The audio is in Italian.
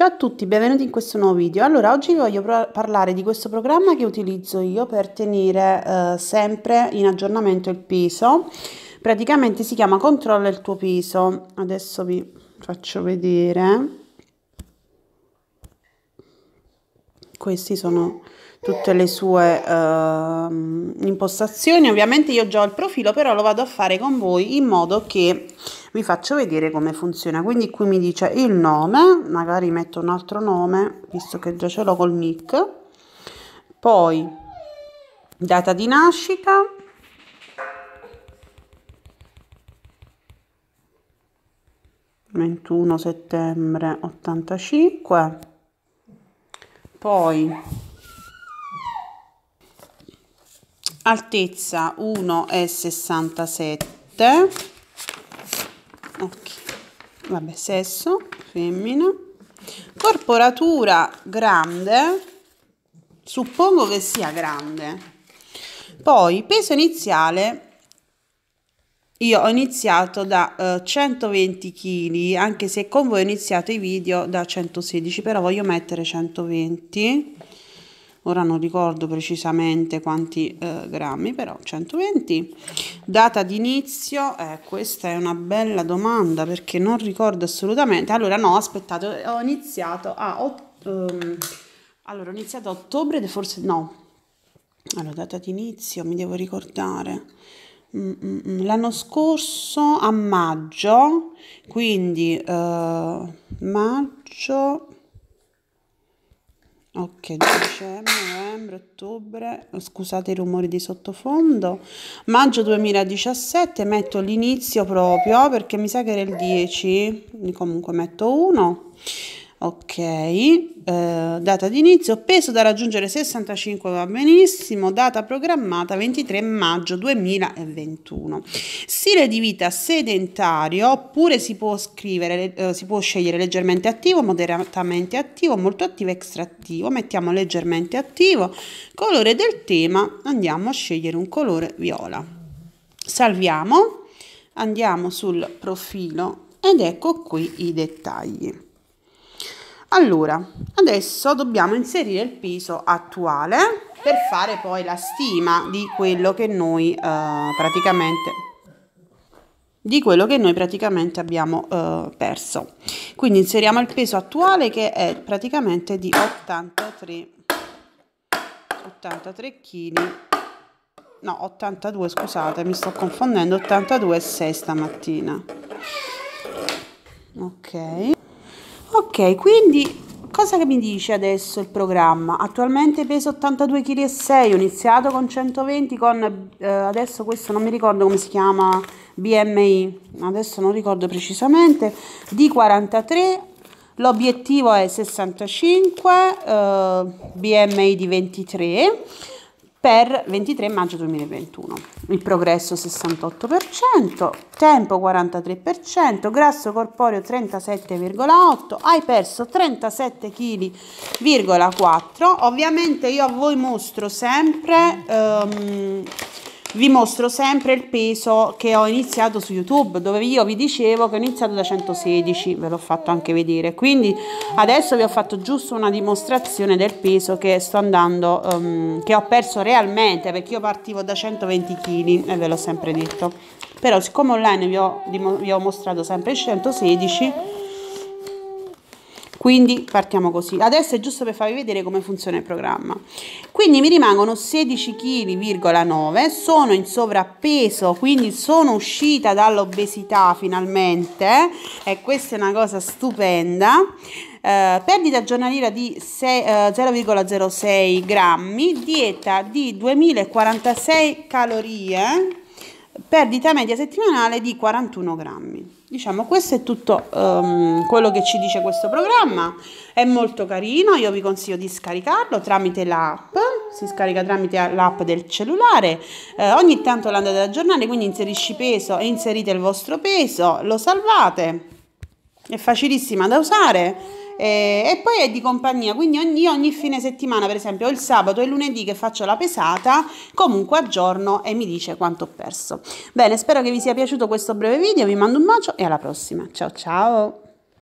Ciao a tutti, benvenuti in questo nuovo video. Allora, oggi vi voglio parlare di questo programma che utilizzo io per tenere eh, sempre in aggiornamento il peso. Praticamente si chiama Controlla il tuo peso. Adesso vi faccio vedere. Queste sono tutte le sue eh, impostazioni. Ovviamente io già ho il profilo, però lo vado a fare con voi in modo che vi faccio vedere come funziona quindi qui mi dice il nome magari metto un altro nome visto che già ce l'ho col nick poi data di nascita ...21 settembre 85... ...poi... ...altezza 1,67 vabbè sesso femmina corporatura grande suppongo che sia grande poi peso iniziale io ho iniziato da uh, 120 kg, anche se con voi ho iniziato i video da 116, però voglio mettere 120. Ora non ricordo precisamente quanti uh, grammi, però 120. Data d'inizio eh, questa è una bella domanda perché non ricordo assolutamente. Allora no, aspettate, ho iniziato a... Ah, um, allora, ho iniziato a ottobre, forse no. Allora, data d'inizio mi devo ricordare. Mm, mm, mm, l'anno scorso a maggio, quindi eh, maggio ok dicembre novembre ottobre scusate i rumori di sottofondo maggio 2017 metto l'inizio proprio perché mi sa che era il 10 comunque metto 1 ok eh, data d'inizio, peso da raggiungere 65 va benissimo data programmata 23 maggio 2021 stile di vita sedentario oppure si può scrivere eh, si può scegliere leggermente attivo moderatamente attivo molto attivo extra attivo mettiamo leggermente attivo colore del tema andiamo a scegliere un colore viola salviamo andiamo sul profilo ed ecco qui i dettagli allora, adesso dobbiamo inserire il peso attuale per fare poi la stima di quello che noi eh, praticamente di quello che noi praticamente abbiamo eh, perso. Quindi inseriamo il peso attuale che è praticamente di 83 83 kg. No, 82, scusate, mi sto confondendo, 82 e 6 stamattina. Ok ok quindi cosa che mi dice adesso il programma attualmente peso 82,6 kg ho iniziato con 120 con eh, adesso questo non mi ricordo come si chiama BMI adesso non ricordo precisamente di 43 l'obiettivo è 65 eh, BMI di 23 per 23 maggio 2021. Il progresso 68%, tempo 43%, grasso corporeo 37,8, hai perso 37 kg,4. Ovviamente io a voi mostro sempre um, vi mostro sempre il peso che ho iniziato su youtube dove io vi dicevo che ho iniziato da 116 ve l'ho fatto anche vedere quindi adesso vi ho fatto giusto una dimostrazione del peso che sto andando um, che ho perso realmente perché io partivo da 120 kg e ve l'ho sempre detto però siccome online vi ho, vi ho mostrato sempre 116 quindi partiamo così adesso è giusto per farvi vedere come funziona il programma quindi mi rimangono 16,9 kg sono in sovrappeso quindi sono uscita dall'obesità finalmente eh, e questa è una cosa stupenda eh, perdita giornaliera di 0,06 eh, grammi dieta di 2046 calorie perdita media settimanale di 41 grammi diciamo questo è tutto um, quello che ci dice questo programma è molto carino io vi consiglio di scaricarlo tramite l'app si scarica tramite l'app del cellulare eh, ogni tanto lo andate ad aggiornare quindi inserisci peso e inserite il vostro peso lo salvate è facilissima da usare eh, e poi è di compagnia, quindi ogni, ogni fine settimana, per esempio ho il sabato e il lunedì che faccio la pesata, comunque aggiorno e mi dice quanto ho perso. Bene, spero che vi sia piaciuto questo breve video, vi mando un bacio e alla prossima. Ciao ciao!